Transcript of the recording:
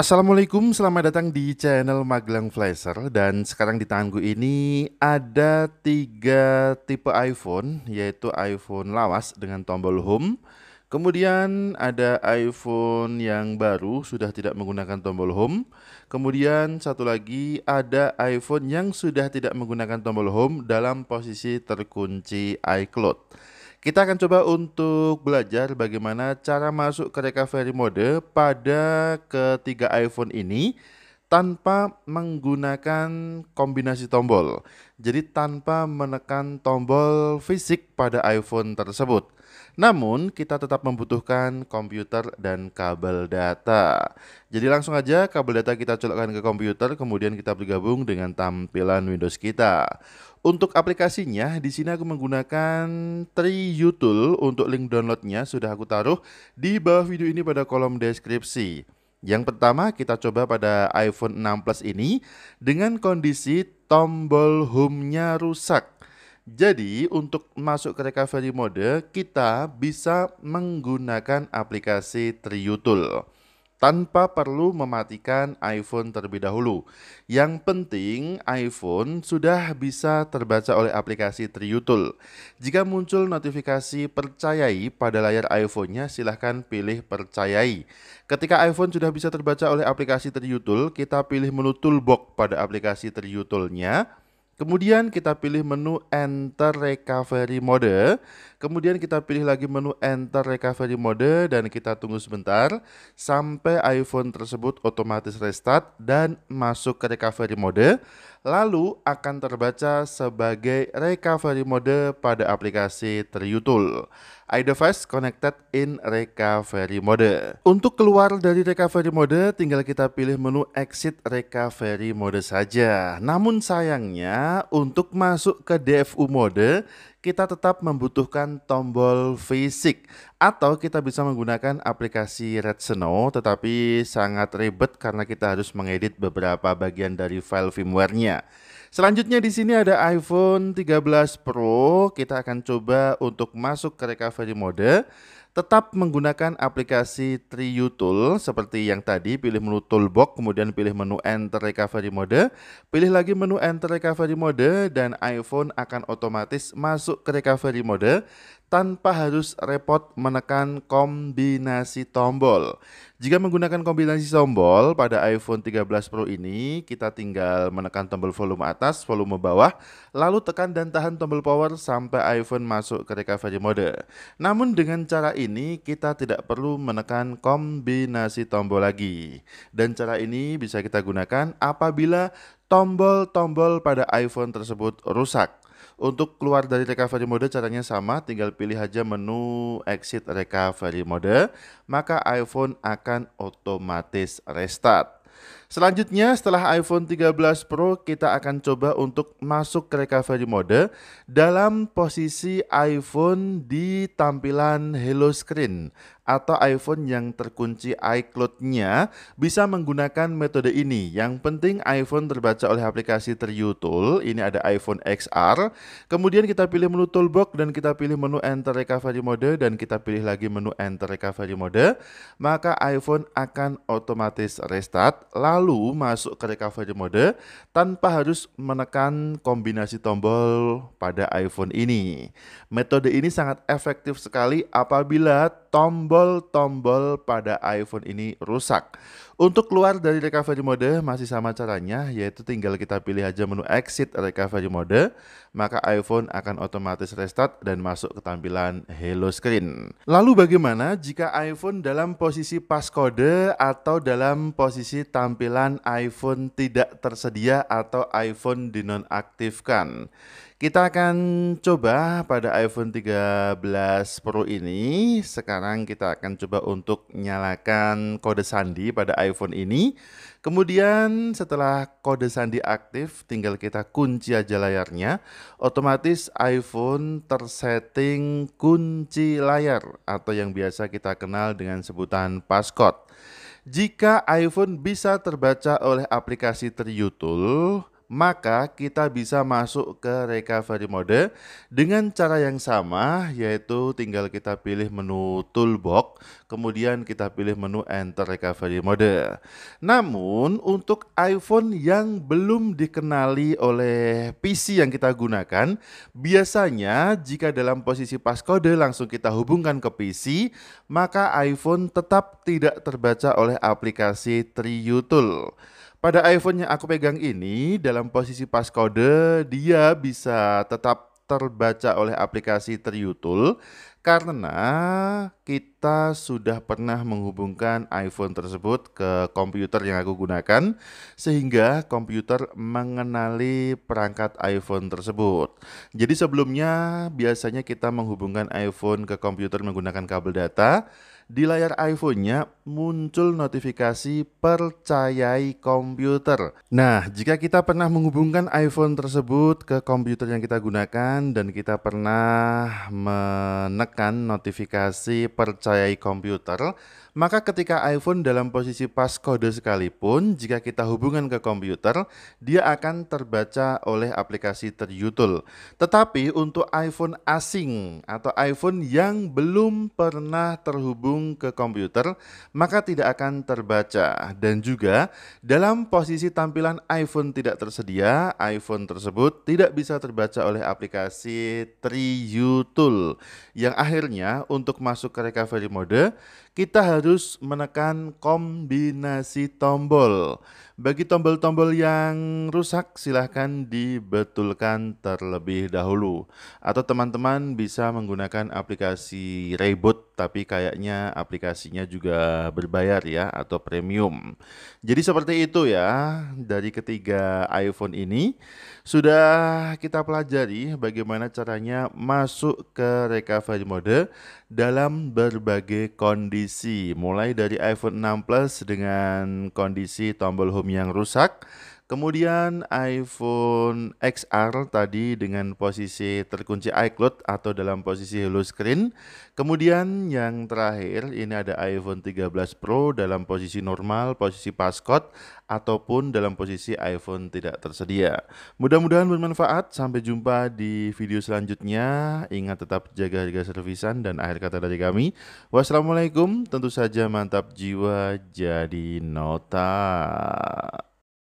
Assalamualaikum, selamat datang di channel Magelang Flasher dan sekarang di tanganku ini ada tiga tipe iPhone yaitu iPhone lawas dengan tombol home kemudian ada iPhone yang baru sudah tidak menggunakan tombol home kemudian satu lagi ada iPhone yang sudah tidak menggunakan tombol home dalam posisi terkunci iCloud kita akan coba untuk belajar bagaimana cara masuk ke recovery mode pada ketiga iPhone ini tanpa menggunakan kombinasi tombol. Jadi tanpa menekan tombol fisik pada iPhone tersebut. Namun, kita tetap membutuhkan komputer dan kabel data. Jadi langsung aja kabel data kita colokkan ke komputer, kemudian kita bergabung dengan tampilan Windows kita. Untuk aplikasinya, di sini aku menggunakan Tool. untuk link downloadnya sudah aku taruh di bawah video ini pada kolom deskripsi. Yang pertama kita coba pada iPhone 6 Plus ini dengan kondisi tombol home-nya rusak. Jadi untuk masuk ke recovery mode, kita bisa menggunakan aplikasi Triutul tanpa perlu mematikan iPhone terlebih dahulu. Yang penting iPhone sudah bisa terbaca oleh aplikasi Triutul. Jika muncul notifikasi percayai pada layar iPhone-nya, silahkan pilih percayai. Ketika iPhone sudah bisa terbaca oleh aplikasi Triutul, kita pilih menu toolbox pada aplikasi Triutul-nya Kemudian kita pilih menu Enter Recovery Mode. Kemudian kita pilih lagi menu Enter Recovery Mode dan kita tunggu sebentar sampai iPhone tersebut otomatis restart dan masuk ke recovery mode lalu akan terbaca sebagai recovery mode pada aplikasi Triutul iDevice connected in recovery mode. Untuk keluar dari recovery mode, tinggal kita pilih menu exit recovery mode saja. Namun sayangnya, untuk masuk ke DFU mode, kita tetap membutuhkan tombol fisik atau kita bisa menggunakan aplikasi Red Snow tetapi sangat ribet karena kita harus mengedit beberapa bagian dari file firmware-nya. Selanjutnya di sini ada iPhone 13 Pro, kita akan coba untuk masuk ke recovery mode. Tetap menggunakan aplikasi Tool seperti yang tadi, pilih menu Toolbox, kemudian pilih menu Enter Recovery Mode, pilih lagi menu Enter Recovery Mode, dan iPhone akan otomatis masuk ke Recovery Mode tanpa harus repot menekan kombinasi tombol. Jika menggunakan kombinasi tombol pada iPhone 13 Pro ini, kita tinggal menekan tombol volume atas, volume bawah, lalu tekan dan tahan tombol power sampai iPhone masuk ke recovery mode. Namun dengan cara ini, kita tidak perlu menekan kombinasi tombol lagi. Dan cara ini bisa kita gunakan apabila tombol-tombol pada iPhone tersebut rusak. Untuk keluar dari recovery mode caranya sama, tinggal pilih aja menu exit recovery mode, maka iPhone akan otomatis restart. Selanjutnya setelah iPhone 13 Pro kita akan coba untuk masuk ke recovery mode dalam posisi iPhone di tampilan Hello Screen atau iPhone yang terkunci iCloud-nya bisa menggunakan metode ini. Yang penting iPhone terbaca oleh aplikasi tool Ini ada iPhone XR. Kemudian kita pilih menu toolbox dan kita pilih menu enter recovery mode dan kita pilih lagi menu enter recovery mode. Maka iPhone akan otomatis restart. Lalu lalu masuk ke recovery mode tanpa harus menekan kombinasi tombol pada iPhone ini. Metode ini sangat efektif sekali apabila tombol-tombol pada iPhone ini rusak. Untuk keluar dari recovery mode masih sama caranya yaitu tinggal kita pilih aja menu exit recovery mode maka iPhone akan otomatis restart dan masuk ke tampilan hello screen. Lalu bagaimana jika iPhone dalam posisi pas kode atau dalam posisi tampilan iPhone tidak tersedia atau iPhone dinonaktifkan? Kita akan coba pada iPhone 13 Pro ini. Sekarang kita akan coba untuk nyalakan kode sandi pada iPhone ini. Kemudian setelah kode sandi aktif, tinggal kita kunci aja layarnya. Otomatis iPhone tersetting kunci layar atau yang biasa kita kenal dengan sebutan passcode. Jika iPhone bisa terbaca oleh aplikasi Triyutul, maka kita bisa masuk ke recovery mode dengan cara yang sama yaitu tinggal kita pilih menu toolbox kemudian kita pilih menu enter recovery mode namun untuk iPhone yang belum dikenali oleh PC yang kita gunakan biasanya jika dalam posisi passcode langsung kita hubungkan ke PC maka iPhone tetap tidak terbaca oleh aplikasi Triutul. Pada iPhone yang aku pegang ini, dalam posisi pas kode, dia bisa tetap terbaca oleh aplikasi Triutul karena kita sudah pernah menghubungkan iPhone tersebut ke komputer yang aku gunakan sehingga komputer mengenali perangkat iPhone tersebut. Jadi sebelumnya biasanya kita menghubungkan iPhone ke komputer menggunakan kabel data di layar iPhone-nya muncul notifikasi percayai komputer. Nah, jika kita pernah menghubungkan iPhone tersebut ke komputer yang kita gunakan dan kita pernah menekan notifikasi percayai komputer, maka ketika iPhone dalam posisi pas kode sekalipun, jika kita hubungan ke komputer, dia akan terbaca oleh aplikasi terjutul. Tetapi untuk iPhone asing atau iPhone yang belum pernah terhubung langsung ke komputer, maka tidak akan terbaca. Dan juga dalam posisi tampilan iPhone tidak tersedia, iPhone tersebut tidak bisa terbaca oleh aplikasi 3U Tool yang akhirnya untuk masuk ke recovery mode kita harus menekan kombinasi tombol. Bagi tombol-tombol yang rusak silahkan dibetulkan terlebih dahulu. Atau teman-teman bisa menggunakan aplikasi Reboot tapi kayaknya aplikasinya juga berbayar ya atau premium. Jadi seperti itu ya dari ketiga iPhone ini sudah kita pelajari bagaimana caranya masuk ke recovery mode dalam berbagai kondisi mulai dari iPhone 6 Plus dengan kondisi tombol home yang rusak Kemudian iPhone XR tadi dengan posisi terkunci iCloud atau dalam posisi hollow screen. Kemudian yang terakhir ini ada iPhone 13 Pro dalam posisi normal, posisi passcode ataupun dalam posisi iPhone tidak tersedia. Mudah-mudahan bermanfaat. Sampai jumpa di video selanjutnya. Ingat tetap jaga harga servisan dan akhir kata dari kami. Wassalamualaikum. Tentu saja mantap jiwa jadi nota.